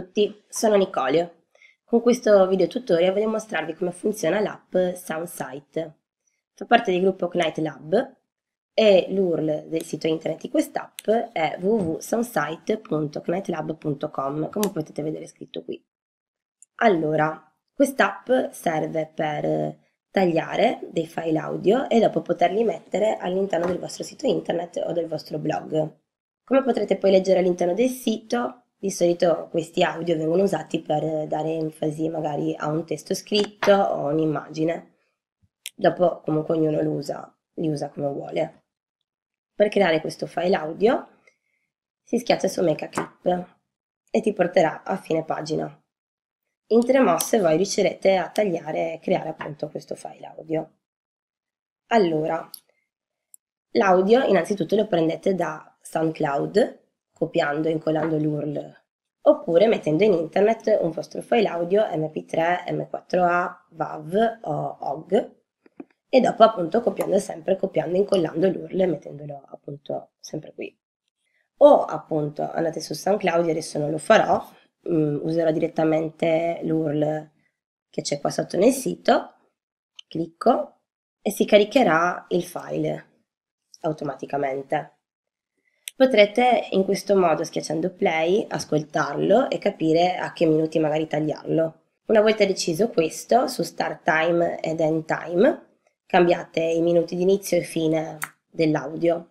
tutti, sono Nicolio. Con questo video tutorial voglio mostrarvi come funziona l'app SoundSight. Fa parte del gruppo Knight Lab e l'URL del sito internet di quest'app è www.soundsite.knightlab.com come potete vedere scritto qui. Allora, quest'app serve per tagliare dei file audio e dopo poterli mettere all'interno del vostro sito internet o del vostro blog. Come potrete poi leggere all'interno del sito, di solito questi audio vengono usati per dare enfasi magari a un testo scritto o un'immagine. Dopo comunque ognuno li usa, li usa come vuole. Per creare questo file audio si schiaccia su Make a Clip e ti porterà a fine pagina. In tre mosse voi riuscirete a tagliare e creare appunto questo file audio. Allora, l'audio innanzitutto lo prendete da SoundCloud copiando e incollando l'URL, oppure mettendo in internet un vostro file audio mp3, m4a, wav o og e dopo appunto copiando sempre, copiando e incollando l'URL e mettendolo appunto sempre qui. O appunto andate su SoundCloud, adesso non lo farò, mh, mm, userò direttamente l'URL che c'è qua sotto nel sito, clicco e si caricherà il file automaticamente. Potrete in questo modo, schiacciando play, ascoltarlo e capire a che minuti magari tagliarlo. Una volta deciso questo, su Start Time ed End Time, cambiate i minuti di inizio e fine dell'audio.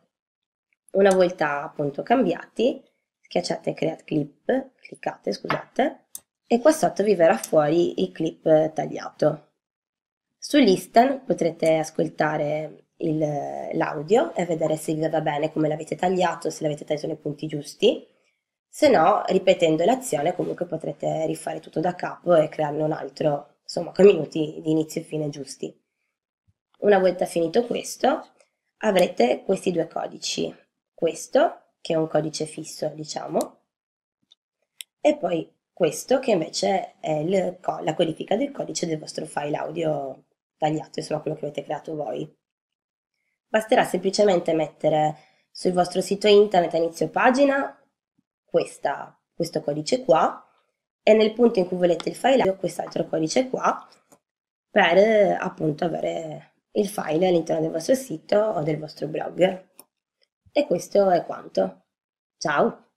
Una volta appunto cambiati, schiacciate Create Clip, cliccate, scusate, e qua sotto vi verrà fuori il clip tagliato. Su Listen potrete ascoltare l'audio e vedere se vi va bene come l'avete tagliato, se l'avete tagliato nei punti giusti. Se no, ripetendo l'azione, comunque potrete rifare tutto da capo e crearne un altro, insomma, con minuti di inizio e fine giusti. Una volta finito questo, avrete questi due codici. Questo, che è un codice fisso, diciamo, e poi questo che invece è il, la codifica del codice del vostro file audio tagliato, insomma quello che avete creato voi. Basterà semplicemente mettere sul vostro sito internet a inizio pagina questa, questo codice qua e nel punto in cui volete il file quest'altro codice qua per appunto avere il file all'interno del vostro sito o del vostro blog. E questo è quanto. Ciao!